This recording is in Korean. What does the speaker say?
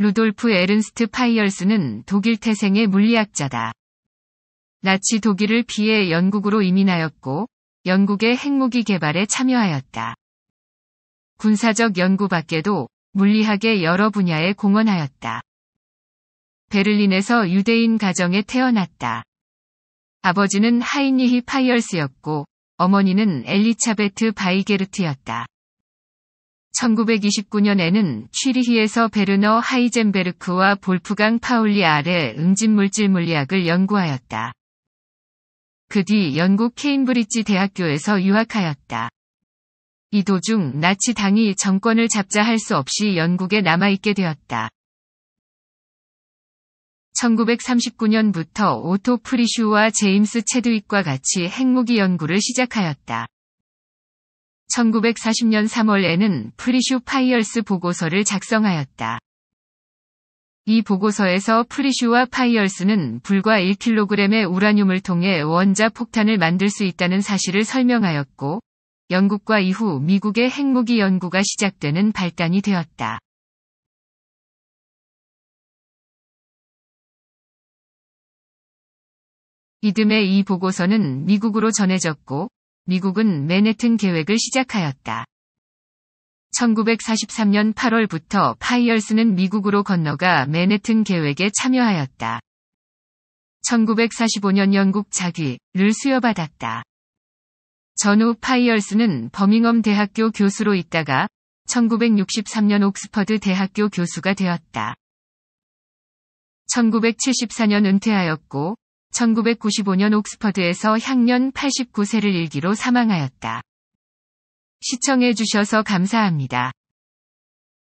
루돌프 에른스트 파이얼스는 독일 태생의 물리학자다. 나치 독일을 피해 영국으로 이민하였고 영국의 핵무기 개발에 참여하였다. 군사적 연구 밖에도 물리학의 여러 분야에 공헌하였다. 베를린에서 유대인 가정에 태어났다. 아버지는 하이니히 파이얼스였고 어머니는 엘리차베트 바이게르트였다. 1929년에는 취리히에서 베르너 하이젠베르크와 볼프강 파울리 아래 응집물질 물리학을 연구하였다. 그 뒤 영국 케임브리지 대학교에서 유학하였다. 이 도중 나치당이 정권을 잡자 할 수 없이 영국에 남아있게 되었다. 1939년부터 오토 프리슈와 제임스 체드윅과 같이 핵무기 연구를 시작하였다. 1940년 3월에는 프리슈 파이얼스 보고서를 작성하였다. 이 보고서에서 프리슈와 파이얼스는 불과 1kg의 우라늄을 통해 원자 폭탄을 만들 수 있다는 사실을 설명하였고, 영국과 이후 미국의 핵무기 연구가 시작되는 발단이 되었다. 이듬해 이 보고서는 미국으로 전해졌고, 미국은 맨해튼 계획을 시작하였다. 1943년 8월부터 파이얼스는 미국으로 건너가 맨해튼 계획에 참여하였다. 1945년 영국 자귀를 수여받았다. 전후 파이얼스는 버밍엄 대학교 교수로 있다가 1963년 옥스퍼드 대학교 교수가 되었다. 1974년 은퇴하였고 1995년 옥스퍼드에서 향년 89세를 일기로 사망하였다. 시청해주셔서 감사합니다.